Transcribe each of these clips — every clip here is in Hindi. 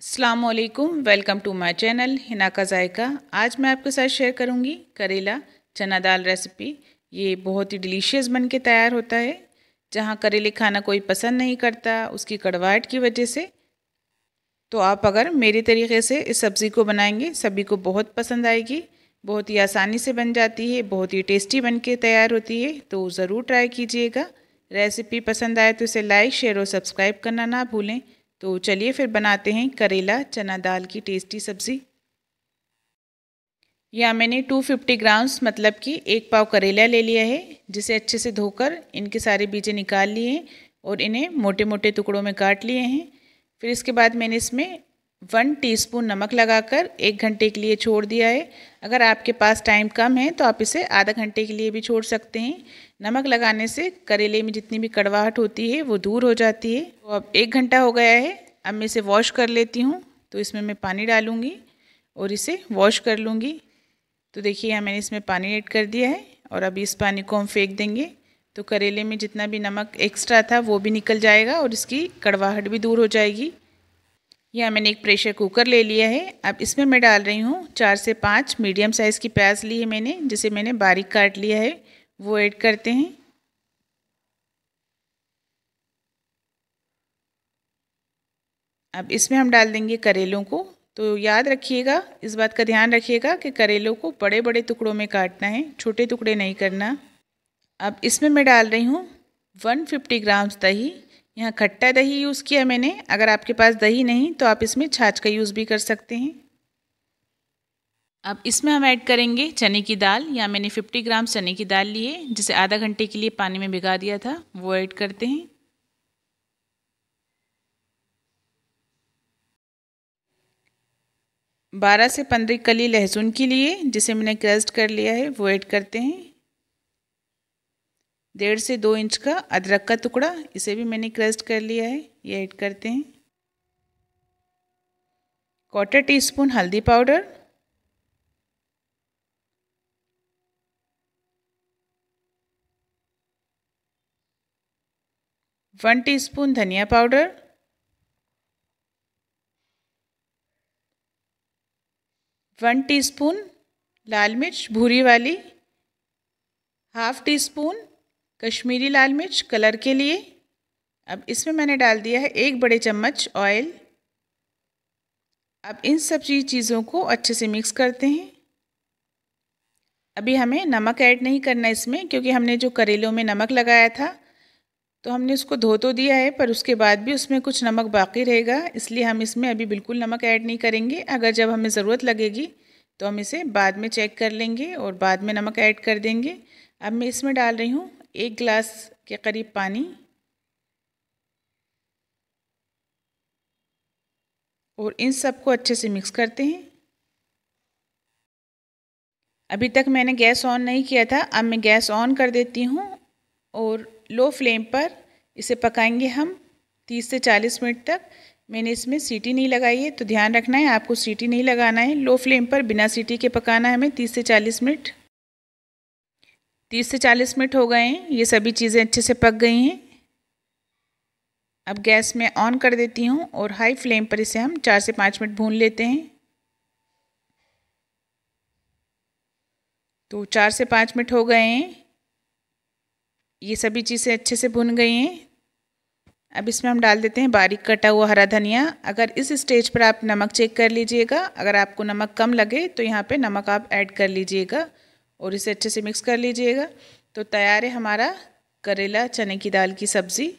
अल्लाम welcome to my channel Hina का जायका आज मैं आपके साथ शेयर करूंगी करेला चना दाल रेसिपी ये बहुत ही डिलीशियस बन के तैयार होता है जहाँ करेले खाना कोई पसंद नहीं करता उसकी कड़वाहट की वजह से तो आप अगर मेरे तरीके से इस सब्ज़ी को बनाएंगे सभी को बहुत पसंद आएगी बहुत ही आसानी से बन जाती है बहुत ही टेस्टी बन के तैयार होती है तो ज़रूर ट्राई कीजिएगा रेसिपी पसंद आए तो इसे लाइक शेयर और सब्सक्राइब करना ना भूलें तो चलिए फिर बनाते हैं करेला चना दाल की टेस्टी सब्ज़ी या मैंने 250 ग्राम्स मतलब कि एक पाव करेला ले लिया है जिसे अच्छे से धोकर इनके सारे बीजे निकाल लिए और इन्हें मोटे मोटे टुकड़ों में काट लिए हैं फिर इसके बाद मैंने इसमें वन टीस्पून नमक लगाकर एक घंटे के लिए छोड़ दिया है अगर आपके पास टाइम कम है तो आप इसे आधा घंटे के लिए भी छोड़ सकते हैं नमक लगाने से करेले में जितनी भी कड़वाहट होती है वो दूर हो जाती है तो अब एक घंटा हो गया है अब मैं इसे वॉश कर लेती हूँ तो इसमें मैं पानी डालूँगी और इसे वॉश कर लूँगी तो देखिए यहाँ मैंने इसमें पानी ऐड कर दिया है और अब इस पानी को हम फेंक देंगे तो करेले में जितना भी नमक एक्स्ट्रा था वो भी निकल जाएगा और इसकी कड़वाहट भी दूर हो जाएगी यह मैंने एक प्रेशर कुकर ले लिया है अब इसमें मैं डाल रही हूँ चार से पाँच मीडियम साइज़ की प्याज ली है मैंने जिसे मैंने बारीक काट लिया है वो ऐड करते हैं अब इसमें हम डाल देंगे करेलों को तो याद रखिएगा इस बात का ध्यान रखिएगा कि करेलों को बड़े बड़े टुकड़ों में काटना है छोटे टुकड़े नहीं करना अब इसमें मैं डाल रही हूँ 150 ग्राम्स दही यहाँ खट्टा दही यूज़ किया मैंने अगर आपके पास दही नहीं तो आप इसमें छाछ का यूज़ भी कर सकते हैं अब इसमें हम ऐड करेंगे चने की दाल या मैंने 50 ग्राम चने की दाल ली है जिसे आधा घंटे के लिए पानी में भिगा दिया था वो ऐड करते हैं बारह से पंद्रह कली लहसुन के लिए जिसे मैंने क्रस्ट कर लिया है वो ऐड करते हैं डेढ़ से दो इंच का अदरक का टुकड़ा इसे भी मैंने क्रस्ट कर लिया है ये ऐड करते हैं क्वार्टर टी स्पून हल्दी पाउडर वन टीस्पून धनिया पाउडर वन टीस्पून लाल मिर्च भूरी वाली हाफ टी स्पून कश्मीरी लाल मिर्च कलर के लिए अब इसमें मैंने डाल दिया है एक बड़े चम्मच ऑयल अब इन सब चीज़ों को अच्छे से मिक्स करते हैं अभी हमें नमक ऐड नहीं करना इसमें क्योंकि हमने जो करेलों में नमक लगाया था तो हमने उसको धो तो दिया है पर उसके बाद भी उसमें कुछ नमक बाकी रहेगा इसलिए हम इसमें अभी बिल्कुल नमक ऐड नहीं करेंगे अगर जब हमें ज़रूरत लगेगी तो हम इसे बाद में चेक कर लेंगे और बाद में नमक ऐड कर देंगे अब मैं इसमें डाल रही हूँ एक गिलास के करीब पानी और इन सबको अच्छे से मिक्स करते हैं अभी तक मैंने गैस ऑन नहीं किया था अब मैं गैस ऑन कर देती हूँ और लो फ्लेम पर इसे पकाएंगे हम 30 से 40 मिनट तक मैंने इसमें सीटी नहीं लगाई है तो ध्यान रखना है आपको सीटी नहीं लगाना है लो फ्लेम पर बिना सीटी के पकाना है हमें 30 से 40 मिनट तीस से चालीस मिनट हो गए हैं ये सभी चीज़ें अच्छे से पक गई हैं अब गैस में ऑन कर देती हूँ और हाई फ्लेम पर इसे हम चार से पाँच मिनट भून लेते हैं तो चार से पाँच मिनट हो गए हैं ये सभी चीज़ें अच्छे से भुन गई हैं अब इसमें हम डाल देते हैं बारीक कटा हुआ हरा धनिया अगर इस स्टेज पर आप नमक चेक कर लीजिएगा अगर आपको नमक कम लगे तो यहाँ पे नमक आप ऐड कर लीजिएगा और इसे अच्छे से मिक्स कर लीजिएगा तो तैयार है हमारा करेला चने की दाल की सब्ज़ी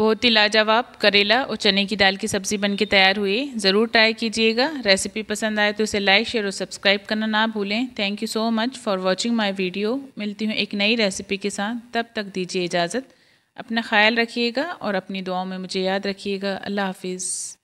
बहुत ही लाजवाब करेला और चने की दाल की सब्ज़ी बन के तैयार हुई ज़रूर ट्राई कीजिएगा रेसिपी पसंद आए तो इसे लाइक शेयर और सब्सक्राइब करना ना भूलें thank you so much for watching my video मिलती हूँ एक नई रेसिपी के साथ तब तक दीजिए इजाज़त अपना ख्याल रखिएगा और अपनी दुआओं में मुझे याद रखिएगा अल्लाह हाफिज़